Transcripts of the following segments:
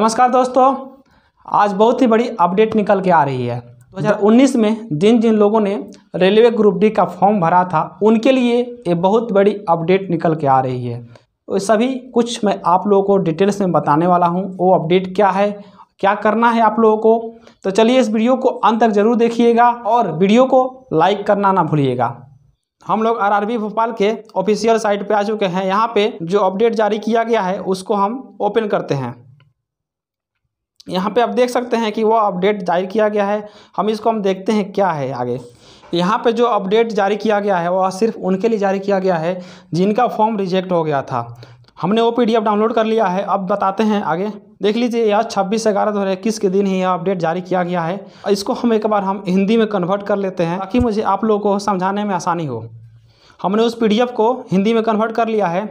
नमस्कार दोस्तों आज बहुत ही बड़ी अपडेट निकल के आ रही है 2019 में जिन जिन लोगों ने रेलवे ग्रुप डी का फॉर्म भरा था उनके लिए ये बहुत बड़ी अपडेट निकल के आ रही है तो सभी कुछ मैं आप लोगों को डिटेल्स में बताने वाला हूँ वो अपडेट क्या है क्या करना है आप लोगों को तो चलिए इस वीडियो को अंत तक जरूर देखिएगा और वीडियो को लाइक करना ना भूलिएगा हम लोग आर भोपाल के ऑफिशियल साइट पे आ चुके हैं यहाँ पे जो अपडेट जारी किया गया है उसको हम ओपन करते हैं यहाँ पे आप देख सकते हैं कि वह अपडेट जारी किया गया है हम इसको हम देखते हैं क्या है आगे यहाँ पे जो अपडेट जारी किया गया है वह सिर्फ उनके लिए जारी किया गया है जिनका फॉर्म रिजेक्ट हो गया था हमने वो पीडीएफ डाउनलोड कर लिया है अब बताते हैं आगे देख लीजिए यह छब्बीस ग्यारह दो हज़ार इक्कीस के दिन ही यह अपडेट जारी किया गया है इसको हम एक बार हम हिंदी में कन्वर्ट कर लेते हैं ताकि मुझे आप लोगों को समझाने में आसानी हो हमने उस पी को हिंदी में कन्वर्ट कर लिया है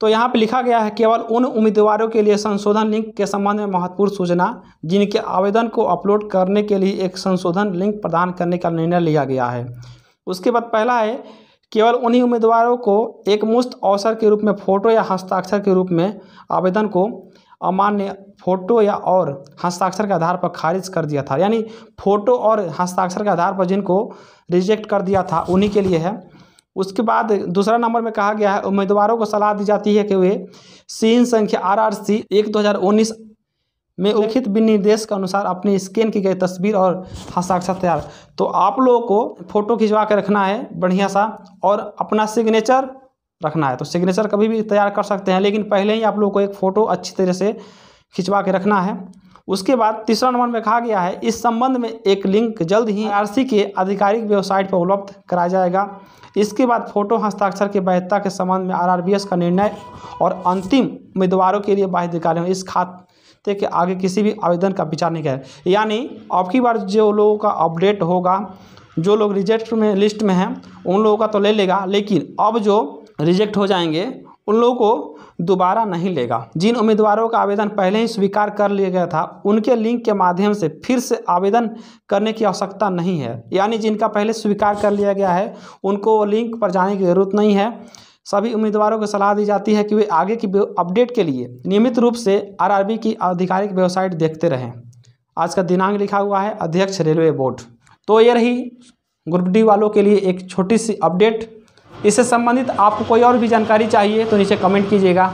तो यहाँ पे लिखा गया है केवल उन उम्मीदवारों के लिए संशोधन लिंक के संबंध में महत्वपूर्ण सूचना जिनके आवेदन को अपलोड करने के लिए एक संशोधन लिंक प्रदान करने का निर्णय लिया गया है उसके बाद पहला है केवल उन्हीं उम्मीदवारों को एक मुफ्त अवसर के रूप में फोटो या हस्ताक्षर के रूप में आवेदन को अमान्य फोटो या और हस्ताक्षर के आधार पर खारिज कर दिया था यानी फोटो और हस्ताक्षर के आधार पर जिनको रिजेक्ट कर दिया था उन्हीं के लिए है उसके बाद दूसरा नंबर में कहा गया है उम्मीदवारों को सलाह दी जाती है कि वे सीन संख्या आर आर सी एक दो हज़ार उन्नीस में उल्लिखित विनिर्देश के अनुसार अपनी स्कैन की गई तस्वीर और हस्ताक्षर तैयार तो आप लोगों को फोटो खिंचवा के रखना है बढ़िया सा और अपना सिग्नेचर रखना है तो सिग्नेचर कभी भी तैयार कर सकते हैं लेकिन पहले ही आप लोगों को एक फ़ोटो अच्छी तरह से खिंचवा के रखना है उसके बाद तीसरा नंबर में कहा गया है इस संबंध में एक लिंक जल्द ही आर के आधिकारिक वेबसाइट पर उपलब्ध कराया जाएगा इसके बाद फोटो हस्ताक्षर की वैधता के संबंध में आरआरबीएस का निर्णय और अंतिम उम्मीदवारों के लिए अधिकारी इस खाते के आगे किसी भी आवेदन का विचार नहीं किया यानी अब की बार जो लोगों का अपडेट होगा जो लोग रिजेक्ट में लिस्ट में हैं उन लोगों का तो ले लेगा लेकिन अब जो रिजेक्ट हो जाएंगे उन लोगों को दोबारा नहीं लेगा जिन उम्मीदवारों का आवेदन पहले ही स्वीकार कर लिया गया था उनके लिंक के माध्यम से फिर से आवेदन करने की आवश्यकता नहीं है यानी जिनका पहले स्वीकार कर लिया गया है उनको लिंक पर जाने की ज़रूरत नहीं है सभी उम्मीदवारों को सलाह दी जाती है कि वे आगे की अपडेट के लिए नियमित रूप से आर की आधिकारिक वेबसाइट देखते रहें आज का दिनांक लिखा हुआ है अध्यक्ष रेलवे बोर्ड तो ये रही ग्रुप डी वालों के लिए एक छोटी सी अपडेट इससे संबंधित आपको कोई और भी जानकारी चाहिए तो नीचे कमेंट कीजिएगा